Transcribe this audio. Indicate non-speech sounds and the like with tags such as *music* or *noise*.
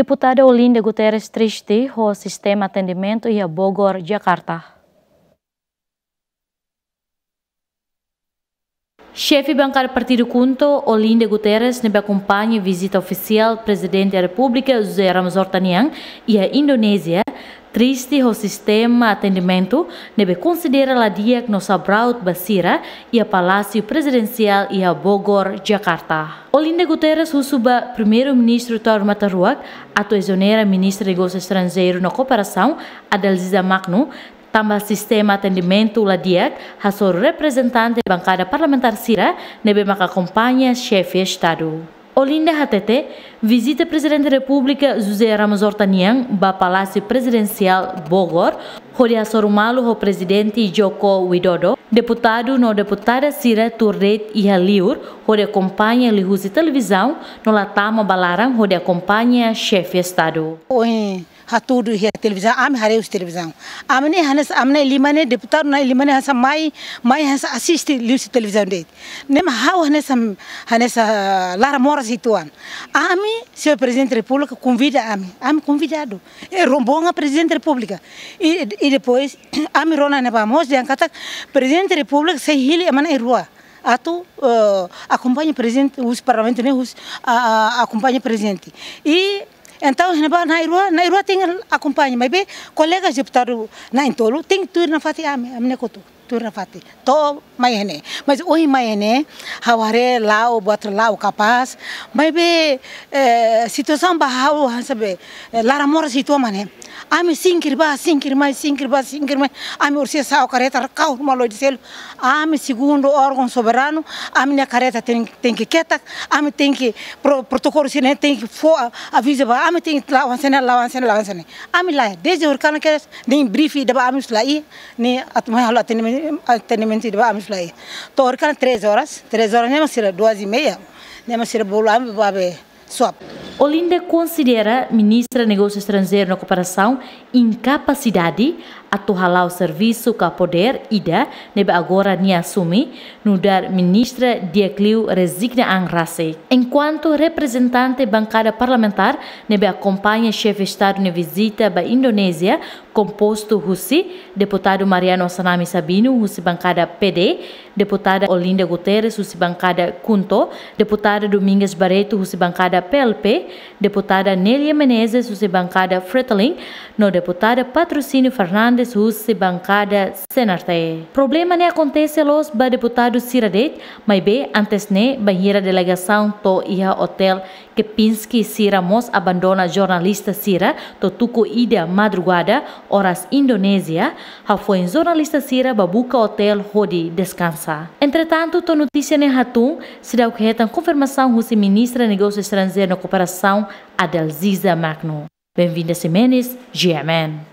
Deputada Olinda Guterres 3 Rua Sistema Atendimento e Bogor, Jakarta. Chefe bancário Partido Cunto, Olinda Guterres, nebe acompanha visita oficial do Presidente da República, José Ramos Ortanian, e a Indonésia, triste o sistema de atendimento, nebe considera a dia que nossa Braut Basira e a Palácio Presidencial e a Bogor, Jakarta. Olinda Guterres, o primeiro-ministro Tor Mataruak, a exonera ministra de Negócios Estrangeiros na Cooperação, Adeliza Magno, tambah sistema atendimento ladiak haso representante bancada parlamentar Sira nebe maka companhia chefe Estado. Olinda HTT visita Presidente da República José Ramos Hortanian ba Palácio Presidencial Bogor, onde assorumalo o presidente Joko Widodo, deputado no deputada Sira Turret e Haliur, onde acompanha Lihuzi Televisão, no Latama Balaran, onde acompanha chefe Estado. Oi. hatudu a televisão am hare us televisão amne hanas amne limane deputado na limane hasa mai mai hasa assiste luz televisão de nem how hanas hanas ah, lara mora situan mim seu presidente da república convida ami ami convidado é rombonga presidente da república e, e depois *clears throat* mim rona ne vamos de ancata presidente da república se hili amana rua ato uh, eh, acompanha presidente os parlamento né os uh, ah, acompanha ah, presidente e então, na Irua, na Irua tem acompanha, mas bem, colega deputado na Intolo, tem tudo na fati ah, a minha cotu. turna fati to mayene né. mas oi mayene haware lao lá lao capaz mas be eh, situação bahau sabe eh, lara mora situa manem né? ami sinkir ba sinkir mai sinkir ba sinkir mai me ursia sao careta cau numa loja selo segundo órgão soberano ami minha careta tem tem que queta me tem que pro, protocolo se é, tem que for ah, aviso. ba me tem lá avancena lá avancena lá avancena lá desde o cano que nem brief da ba ami lá i nem atmai halo atendimento atendimento da ba ami lá i to três horas três horas nem mais ser duas e meia nem mais ser bolo ami ba be swap Olinda considera ministra de Negócios Estrangeiros na Cooperação incapacidade a torralar o serviço que a poder ida neba agora ni assume no dar ministra Diaclio resigna angrase. Enquanto representante bancada parlamentar neba acompanha chefe de Estado na visita ba Indonésia composto Russi, deputado Mariano Sanami Sabino, Russi bancada PD, deputada Olinda Guterres, Russi bancada Kunto, deputada Domingues Barreto, Russi bancada PLP, deputada Nélia Menezes, use bancada Fretelin, no deputada Patrocínio Fernandes, use bancada Senarte. Problema ne acontece los ba deputado Siradet, mas antes ne banheira delegação to ia hotel que Pinsky abandona jornalista Sira to tuco ida madrugada, horas Indonésia, ha foi jornalista Cira babuca hotel hodi descansa. Entretanto, to notícia ne hatum, se dá o que confirmação russa ministra negócios estrangeiros na cooperação redação Adelziza Magno. Bem-vinda, Simenes, Giaman.